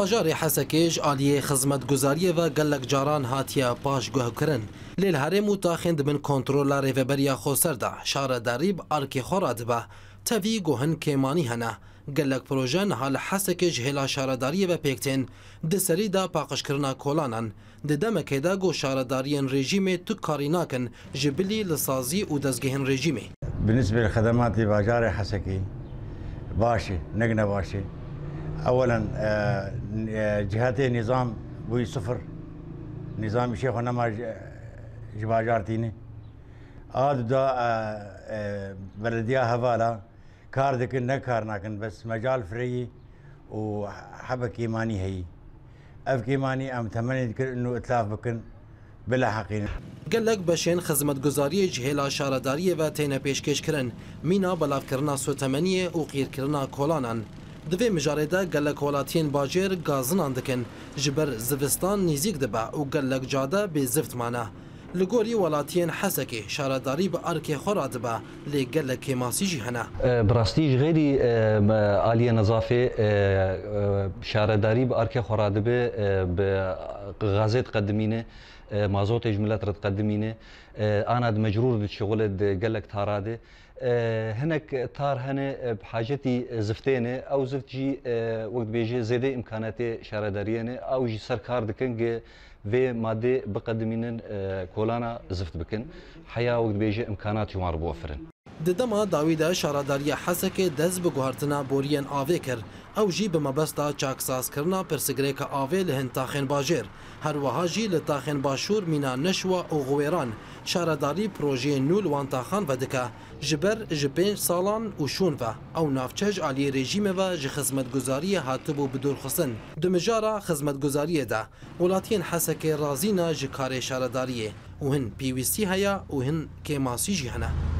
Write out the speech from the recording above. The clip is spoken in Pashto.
باjarê Hesekêj aliyê xizmetguzariye ve gelek caran hatiye paş guh kirin. Lêl herêm û taxên dibin kontrola rêveberiya Xoser de şara derîb arkê xwe ra dibe. Tevî guhin kêmanî hene. Gelek projen hal Hesekê ji hêla şaredariye ve pêktên di serî de paqişkirina kolanan. Di demekê de got şaredariyên rejîmê tu karî nakin ji bilî li sazî û dezgehên rejîmê. Binîsbê xedematî bajarê Hesekî baş e, negine baş e. اولا آه، جهات نظام بوي صفر نظام شيخ نما آه، جباجار تيني آد دا آه، بلدية هفالا كار دكن نا ناكن بس مجال فري وحبك ماني هي أف كيماني أم تمني ذكر إنه إتلاف بكن بلا حقين گلک شارداري و تينا شارەداریە كرن مينا بلاف كرنا سو تمنية و كرنا كولانان Divê mijarê gelek holatiyên bacêr gazinan dikin, ji ber zivistan nîzik dibe û gelek cada bê zift mane. Li gorî welatiyên hesekê şaredarî bi arkê xwe ra dibe lê gelek kêmasî jî hene. Bi rastî ji xêrî aliyê nezafê e, şaredarî bi arkê xwe ra dibe bi gazê diqedimîne mazotê ji milet re diqedimîne ana di mecrûr di çixulê gelek taradê هناك اطار هنا بحاجتي زفتينه او زفت جي وقت بيجي زياده امكاناتي شارداريانه او جي سركار دكنج في ماده بقدمين كولانا زفت بكن حياه وقت بيجي امكانات يوار بوفرن Di dema dawî de şaradariya Hesekê dest bi guhartina boriyên avê kir. Ew jî bi mebesta çaksazkirina pirsgirêka avê li hin taxên bajêr. Herwiha jî li taxên başûr mîna neşwa û xwêran, şaredarî projeyên nûl wan taxan ve dike. Ji ber ji pênc salan û şûn ve ew navçej aliyê rejîme ve ji xizmetguzariyê hatibû bidûrxistin. Di mijara xizmetguzariyê de, welatiyên Hesekê razîna ji karê şaredariyê û hin pîwîstî heye û hin kêmasî jî hene.